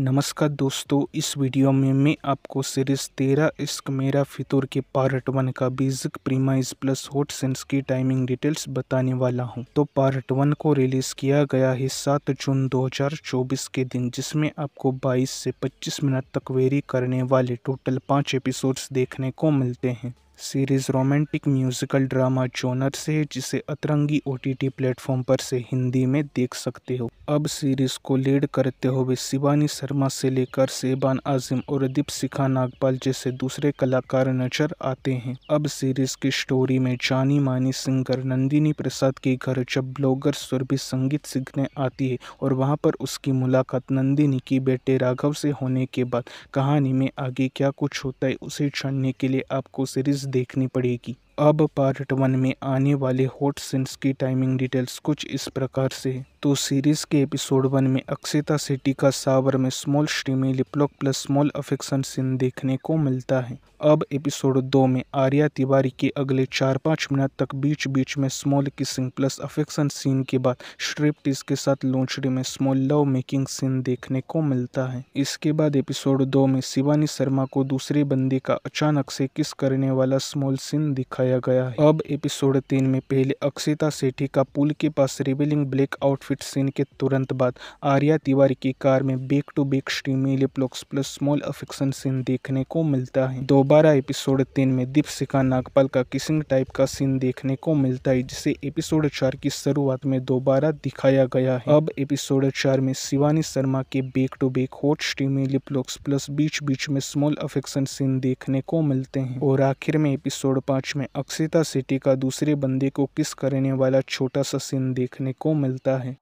नमस्कार दोस्तों इस वीडियो में मैं आपको सीरीज़ तेरह इश्क मेरा फितूर के पार्ट वन का basic premise plus hot scenes की टाइमिंग डिटेल्स बताने वाला हूं तो पार्ट वन को रिलीज़ किया गया है सात जून 2024 के दिन जिसमें आपको 22 से 25 मिनट तक वेरी करने वाले टोटल पाँच एपिसोड्स देखने को मिलते हैं series romantic musical drama genre से है जिसे अतरंगी ओटीटी प्लेटफॉर्म पर से हिंदी में देख सकते हो अब सीरीज़ को लीड करते हुए शिवानी शर्मा से लेकर सेबान आजिम और दीप सिखा नागपाल जैसे दूसरे कलाकार नजर आते हैं अब सीरीज़ की स्टोरी में जानी मानी सिंगर नंदिनी प्रसाद के घर जब ब्लॉगर सुरभि संगीत सीखने आती है और वहाँ पर उसकी मुलाकात नंदिनी की बेटे राघव से होने के बाद कहानी में आगे क्या कुछ होता है उसे जानने के लिए आपको सीरीज़ देखनी पड़ेगी अब पार्ट वन में आने वाले हॉट सीन्स की टाइमिंग डिटेल्स कुछ इस प्रकार से तो सीरीज़ के एपिसोड वन में अक्षिता सिटी का सावर में small steamy liplock plus small affection scene देखने को मिलता है अब एपिसोड दो में आर्या तिवारी के अगले चार पाँच मिनट तक बीच बीच में small kissing plus affection scene के बाद स्ट्रिप्टिस के साथ लॉन्चरी में स्मॉल लव मेकिंग सीन देखने को मिलता है इसके बाद एपिसोड दो में शिवानी शर्मा को दूसरे बंदे का अचानक से किस करने वाला स्मॉल सीन दिखाया दिखाया गया है अब एपिसोड तीन में पहले अक्षिता सेठी का पुल के पास रिविलिंग ब्लैक आउटफिट सीन के तुरंत बाद आर्या तिवारी की कार में back to back steamy liplocks plus small affection scene देखने को मिलता है दोबारा एपिसोड तीन में दीपशिका नागपाल का किसिंग टाइप का सीन देखने को मिलता है जिसे एपिसोड चार की शुरुआत में दोबारा दिखाया गया है अब एपिसोड चार में शिवानी शर्मा के back to back hot steamy liplocks plus बीच बीच में स्मॉल अफेक्शन सीन देखने को मिलते हैं और आखिर में एपिसोड पांच में अक्षिता सिटी का दूसरे बंदे को किस करने वाला छोटा सा सीन देखने को मिलता है